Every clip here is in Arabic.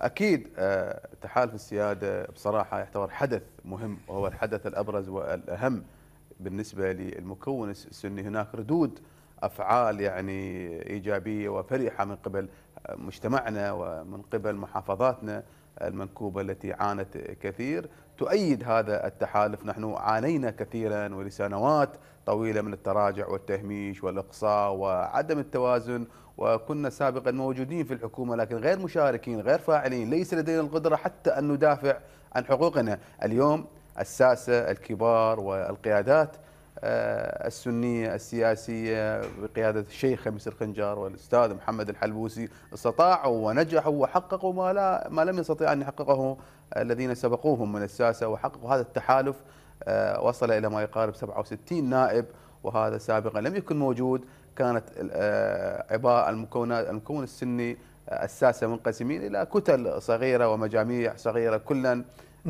اكيد آه، تحالف السياده بصراحه يعتبر حدث مهم وهو الحدث الابرز والاهم بالنسبه للمكون السني هناك ردود افعال يعني ايجابيه وفرحه من قبل مجتمعنا ومن قبل محافظاتنا المنكوبة التي عانت كثير تؤيد هذا التحالف نحن عانينا كثيرا ولسنوات طويلة من التراجع والتهميش والإقصاء وعدم التوازن وكنا سابقا موجودين في الحكومة لكن غير مشاركين غير فاعلين ليس لدينا القدرة حتى أن ندافع عن حقوقنا اليوم الساسة الكبار والقيادات آه، السنية السياسية بقيادة الشيخ خميس الخنجار والأستاذ محمد الحلبوسي استطاعوا ونجحوا وحققوا ما, لا ما لم يستطيع أن يحققه الذين سبقوهم من الساسة وحققوا هذا التحالف آه، وصل إلى ما يقارب 67 نائب وهذا سابقا لم يكن موجود كانت آه، عباء المكونات المكون السني الساسة منقسمين إلى كتل صغيرة ومجاميع صغيرة كلاً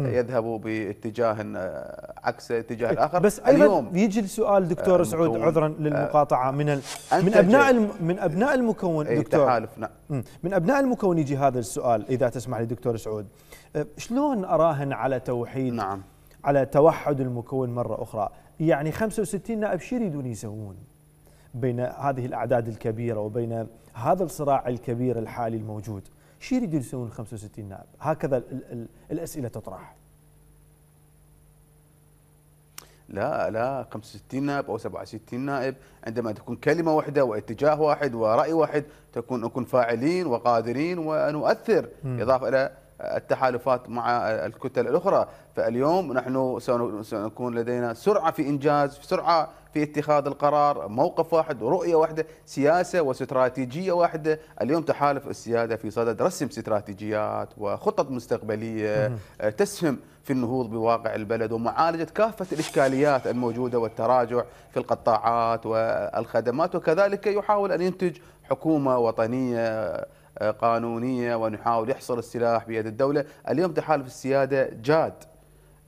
يذهبوا باتجاه آه، عكس اتجاه إيه، الاخر بس ايضا اليوم يجي السؤال دكتور آه، سعود عذرا آه، للمقاطعه من من ابناء من ابناء المكون إيه، دكتور تحالف نعم من ابناء المكون يجي هذا السؤال اذا تسمح لي دكتور سعود شلون اراهن على توحيد نعم على توحد المكون مره اخرى يعني 65 نائب شو يريدون يسوون بين هذه الاعداد الكبيره وبين هذا الصراع الكبير الحالي الموجود شو يريدون يسوون 65 نائب هكذا الـ الـ الأسئلة تطرح لا لا 65 نائب او 67 نائب عندما تكون كلمه واحده واتجاه واحد وراي واحد تكون نكون فاعلين وقادرين ونؤثر اضافه الى التحالفات مع الكتل الاخرى فاليوم نحن سنكون لدينا سرعه في انجاز سرعه في اتخاذ القرار موقف واحد رؤية واحدة سياسة واستراتيجية واحدة اليوم تحالف السيادة في صدد رسم استراتيجيات وخطط مستقبلية آه، تسهم في النهوض بواقع البلد ومعالجة كافة الإشكاليات الموجودة والتراجع في القطاعات والخدمات وكذلك يحاول أن ينتج حكومة وطنية آه، قانونية ونحاول يحصر السلاح بيد الدولة اليوم تحالف السيادة جاد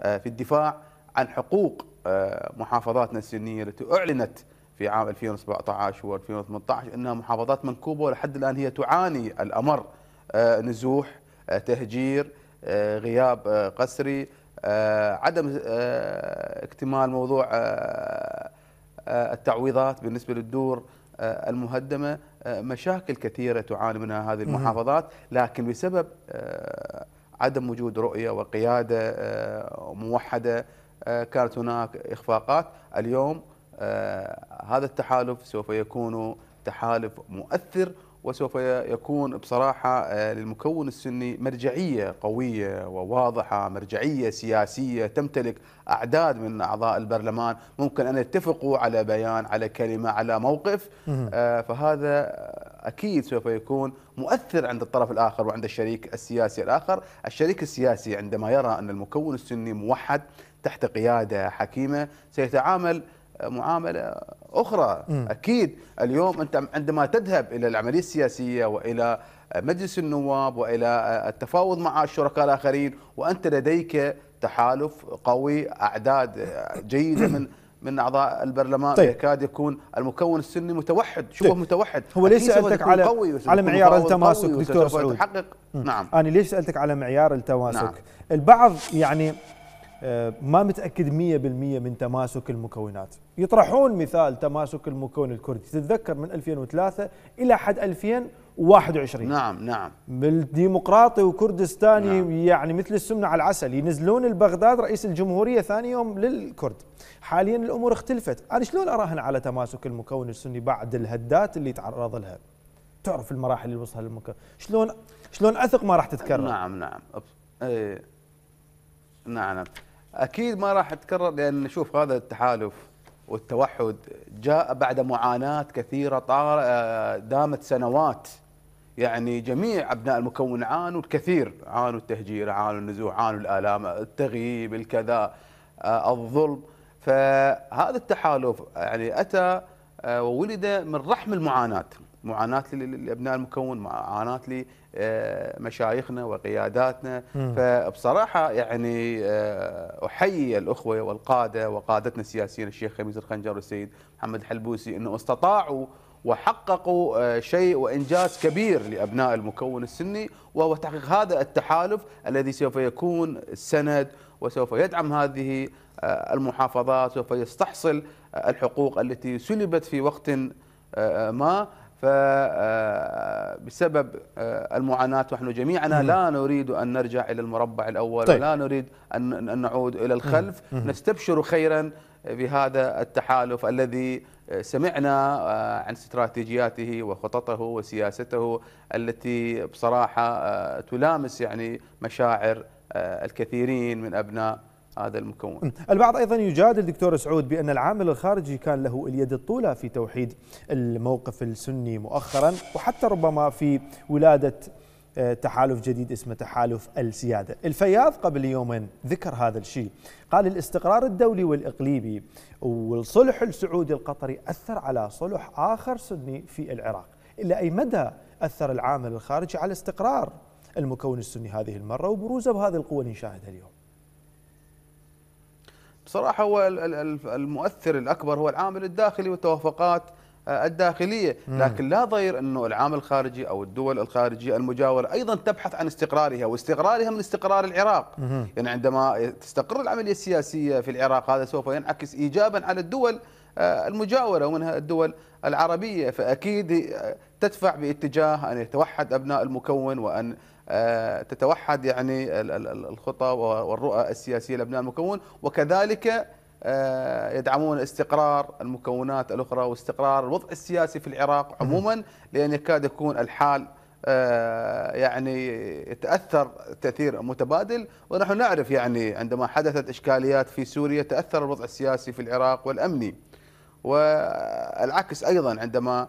آه، في الدفاع عن حقوق آه، محافظاتنا السنيه التي اعلنت في عام 2017 و2018 انها محافظات منكوبه ولحد الان هي تعاني الامر آه، نزوح آه، تهجير غياب قسري عدم اكتمال موضوع التعويضات بالنسبه للدور المهدمه مشاكل كثيره تعاني منها هذه المحافظات لكن بسبب عدم وجود رؤيه وقياده موحده آه، كانت هناك إخفاقات اليوم آه، هذا التحالف سوف يكون تحالف مؤثر وسوف يكون بصراحة آه، للمكون السني مرجعية قوية وواضحة مرجعية سياسية تمتلك أعداد من أعضاء البرلمان ممكن أن يتفقوا على بيان على كلمة على موقف فهذا اكيد سوف يكون مؤثر عند الطرف الاخر وعند الشريك السياسي الاخر، الشريك السياسي عندما يرى ان المكون السني موحد تحت قياده حكيمه سيتعامل معامله اخرى م. اكيد اليوم انت عندما تذهب الى العمليه السياسيه والى مجلس النواب والى التفاوض مع الشركاء الاخرين وانت لديك تحالف قوي اعداد جيده من من اعضاء البرلمان طيب. يكاد يكون المكون السني متوحد شبه طيب. متوحد هو ليش سالتك على على معيار التماسك دكتور سعود نعم انا ليش سالتك على معيار التماسك نعم. البعض يعني آه، ما متاكد 100% من تماسك المكونات يطرحون مثال تماسك المكون الكردي تتذكر من 2003 الى حد 2000 21 نعم نعم بالديمقراطي وكردستاني نعم. يعني مثل السمنة على العسل ينزلون البغداد رئيس الجمهورية ثاني يوم للكرد حاليا الأمور اختلفت أنا شلون أراهن على تماسك المكون السني بعد الهدات اللي تعرض لها تعرف المراحل اللي وصلها المكون شلون شلون أثق ما راح تتكرر نعم نعم ايه نعم, نعم. أكيد ما راح تتكرر لأن شوف هذا التحالف والتوحد جاء بعد معاناة كثيرة آه، دامت سنوات يعني جميع ابناء المكون عانوا الكثير عانوا التهجير عانوا النزوح عانوا الالام التغييب الكذا آه، الظلم فهذا التحالف يعني اتى آه، وولد من رحم المعاناه معاناه لابناء المكون معاناه لمشايخنا آه، وقياداتنا م. فبصراحه يعني احيي الاخوه والقاده وقادتنا السياسيين الشيخ خميس الخنجر والسيد محمد الحلبوسي انه استطاعوا وحققوا آه، شيء وإنجاز كبير لأبناء المكون السني وهو تحقيق هذا التحالف الذي سوف يكون سند وسوف يدعم هذه آه، المحافظات وسوف يستحصل آه، الحقوق التي سلبت في وقت ما فبسبب آه، آه، آه، المعاناة ونحن جميعنا لا نريد أن نرجع إلى المربع الأول طيب. ولا نريد أن نعود إلى الخلف نستبشر خيرا بهذا التحالف الذي سمعنا عن استراتيجياته وخططه وسياسته التي بصراحة تلامس يعني مشاعر الكثيرين من أبناء هذا المكون البعض أيضا يجادل دكتور سعود بأن العامل الخارجي كان له اليد الطولة في توحيد الموقف السني مؤخرا وحتى ربما في ولادة آه، تحالف جديد اسمه تحالف السيادة الفياض قبل يومين ذكر هذا الشيء قال الاستقرار الدولي والإقليمي والصلح السعودي القطري أثر على صلح آخر سني في العراق إلى أي مدى أثر العامل الخارجي على استقرار المكون السني هذه المرة وبروزه بهذه القوة اللي نشاهدها اليوم بصراحه هو المؤثر الاكبر هو العامل الداخلي والتوافقات آه، الداخليه، لكن لا ضير انه العامل الخارجي او الدول الخارجيه المجاوره ايضا تبحث عن استقرارها واستقرارها من استقرار العراق، يعني عندما تستقر العمليه السياسيه في العراق هذا سوف ينعكس ايجابا على الدول آه، المجاوره ومنها الدول العربيه، فاكيد آه، تدفع باتجاه ان يتوحد ابناء المكون وان آه، تتوحد يعني الخطى والرؤى السياسيه لابناء المكون وكذلك آه، يدعمون استقرار المكونات الاخرى واستقرار الوضع السياسي في العراق عموما لان يكاد يكون الحال آه، يعني يتاثر تاثير متبادل ونحن نعرف يعني عندما حدثت اشكاليات في سوريا تاثر الوضع السياسي في العراق والامني والعكس ايضا عندما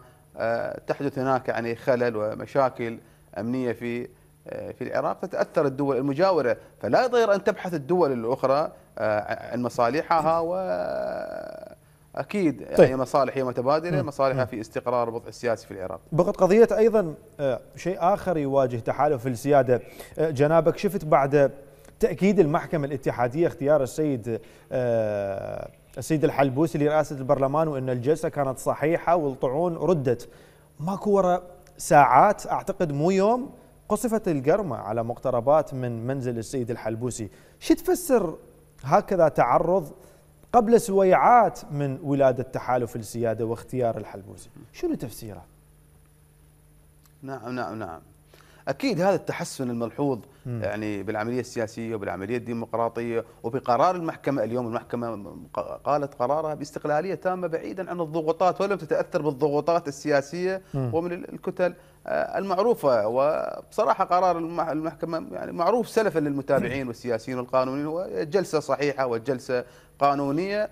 تحدث هناك يعني خلل ومشاكل امنيه في آه، في العراق تتاثر الدول المجاوره فلا يضير ان تبحث الدول الاخرى عن آه، مصالحها و اكيد يعني طيب. هي مصالح هي متبادله مصالحها في استقرار الوضع السياسي في العراق بغض قضيه ايضا آه، شيء اخر يواجه تحالف السياده جنابك شفت بعد تاكيد المحكمه الاتحاديه اختيار السيد السيد الحلبوسي لرئاسه البرلمان وان الجلسه كانت صحيحه والطعون ردت ماكو وراء ساعات اعتقد مو يوم قصفت القرمة على مقتربات من منزل السيد الحلبوسي شو تفسر هكذا تعرض قبل سويعات من ولادة تحالف السيادة واختيار الحلبوسي شنو تفسيره؟ نعم نعم نعم اكيد هذا التحسن الملحوظ يعني بالعمليه السياسيه وبالعمليه الديمقراطيه وبقرار المحكمه اليوم المحكمه قالت قرارها باستقلاليه تامه بعيدا عن الضغوطات ولم تتاثر بالضغوطات السياسيه ومن الكتل آه، المعروفه وبصراحه قرار المحكمه يعني معروف سلفا للمتابعين والسياسيين والقانونيين وجلسه صحيحه وجلسه قانونيه